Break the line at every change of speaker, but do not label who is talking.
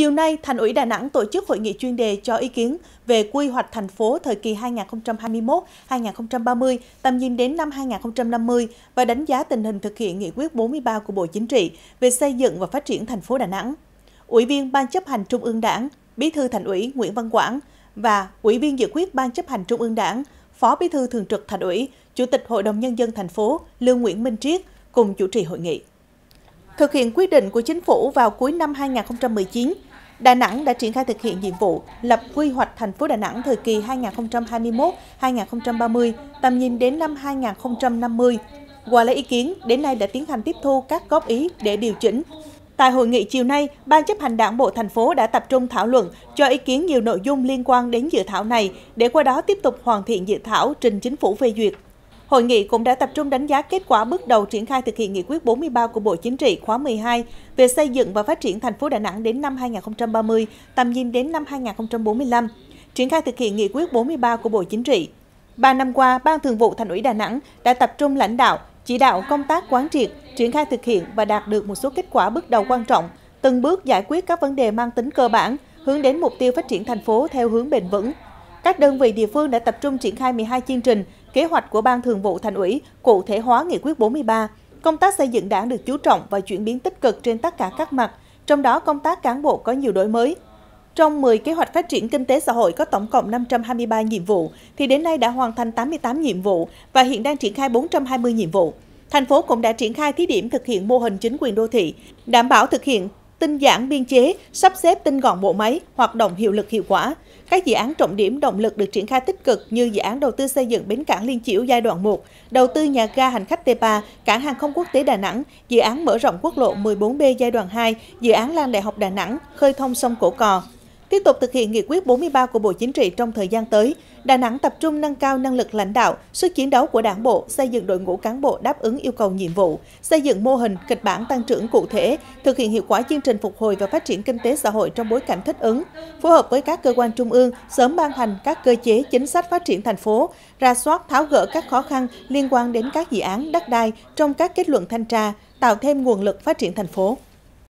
Chiều nay, Thành ủy Đà Nẵng tổ chức hội nghị chuyên đề cho ý kiến về quy hoạch thành phố thời kỳ 2021-2030, tầm nhìn đến năm 2050 và đánh giá tình hình thực hiện nghị quyết 43 của Bộ Chính trị về xây dựng và phát triển thành phố Đà Nẵng. Ủy viên Ban chấp hành Trung ương Đảng, Bí thư Thành ủy Nguyễn Văn Quảng và Ủy viên dự quyết Ban chấp hành Trung ương Đảng, Phó Bí thư Thường trực Thành ủy, Chủ tịch Hội đồng Nhân dân thành phố Lương Nguyễn Minh Triết cùng chủ trì hội nghị. Thực hiện quyết định của chính phủ vào cuối năm 2019, Đà Nẵng đã triển khai thực hiện nhiệm vụ lập quy hoạch thành phố Đà Nẵng thời kỳ 2021-2030, tầm nhìn đến năm 2050. Qua lấy ý kiến, đến nay đã tiến hành tiếp thu các góp ý để điều chỉnh. Tại hội nghị chiều nay, Ban chấp hành Đảng bộ thành phố đã tập trung thảo luận cho ý kiến nhiều nội dung liên quan đến dự thảo này để qua đó tiếp tục hoàn thiện dự thảo trình chính phủ phê duyệt. Hội nghị cũng đã tập trung đánh giá kết quả bước đầu triển khai thực hiện nghị quyết 43 của Bộ Chính trị khóa 12 về xây dựng và phát triển thành phố Đà Nẵng đến năm 2030, tầm nhìn đến năm 2045, triển khai thực hiện nghị quyết 43 của Bộ Chính trị. Ba năm qua, Ban Thường vụ Thành ủy Đà Nẵng đã tập trung lãnh đạo, chỉ đạo công tác quán triệt, triển khai thực hiện và đạt được một số kết quả bước đầu quan trọng, từng bước giải quyết các vấn đề mang tính cơ bản, hướng đến mục tiêu phát triển thành phố theo hướng bền vững. Các đơn vị địa phương đã tập trung triển khai 12 chương trình kế hoạch của Ban Thường vụ Thành ủy cụ thể hóa nghị quyết 43. Công tác xây dựng đảng được chú trọng và chuyển biến tích cực trên tất cả các mặt, trong đó công tác cán bộ có nhiều đổi mới. Trong 10 kế hoạch phát triển kinh tế xã hội có tổng cộng 523 nhiệm vụ, thì đến nay đã hoàn thành 88 nhiệm vụ và hiện đang triển khai 420 nhiệm vụ thành phố cũng đã triển khai thí điểm thực hiện mô hình chính quyền đô thị, đảm bảo thực hiện tinh giản biên chế, sắp xếp tinh gọn bộ máy, hoạt động hiệu lực hiệu quả. Các dự án trọng điểm động lực được triển khai tích cực như dự án đầu tư xây dựng bến cảng Liên Chiểu giai đoạn 1, đầu tư nhà ga hành khách T3, cảng hàng không quốc tế Đà Nẵng, dự án mở rộng quốc lộ 14B giai đoạn 2, dự án Lan Đại học Đà Nẵng, khơi thông sông Cổ Cò. Tiếp tục thực hiện nghị quyết 43 của Bộ Chính trị trong thời gian tới, Đà Nẵng tập trung nâng cao năng lực lãnh đạo, sức chiến đấu của đảng bộ, xây dựng đội ngũ cán bộ đáp ứng yêu cầu nhiệm vụ, xây dựng mô hình, kịch bản tăng trưởng cụ thể, thực hiện hiệu quả chương trình phục hồi và phát triển kinh tế xã hội trong bối cảnh thích ứng, phối hợp với các cơ quan trung ương sớm ban hành các cơ chế chính sách phát triển thành phố, ra soát tháo gỡ các khó khăn liên quan đến các dự án đất đai trong các kết luận thanh tra, tạo thêm nguồn lực phát triển thành phố.